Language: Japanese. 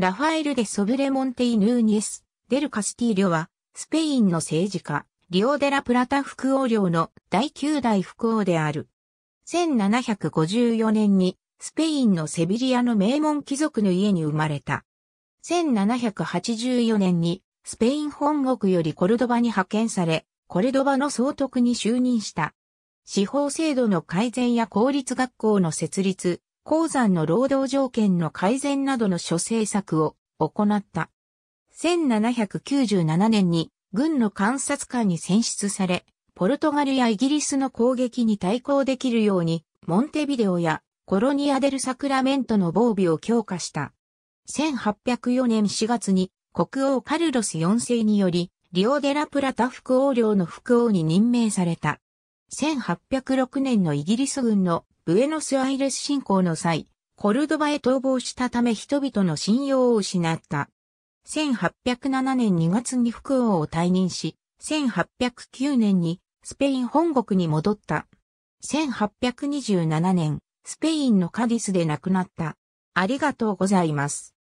ラファエル・デ・ソブレモンテイ・ヌーニエス・デル・カスティーリョは、スペインの政治家、リオデラ・プラタ副王領の第9代副王である。1754年に、スペインのセビリアの名門貴族の家に生まれた。1784年に、スペイン本国よりコルドバに派遣され、コルドバの総督に就任した。司法制度の改善や公立学校の設立、鉱山の労働条件の改善などの諸政策を行った。1797年に軍の観察官に選出され、ポルトガルやイギリスの攻撃に対抗できるように、モンテビデオやコロニアデルサクラメントの防備を強化した。1804年4月に国王カルロス4世により、リオデラプラタ副王領の副王に任命された。1806年のイギリス軍のブエノスアイレス侵攻の際、コルドバへ逃亡したため人々の信用を失った。1807年2月に副王を退任し、1809年にスペイン本国に戻った。1827年、スペインのカディスで亡くなった。ありがとうございます。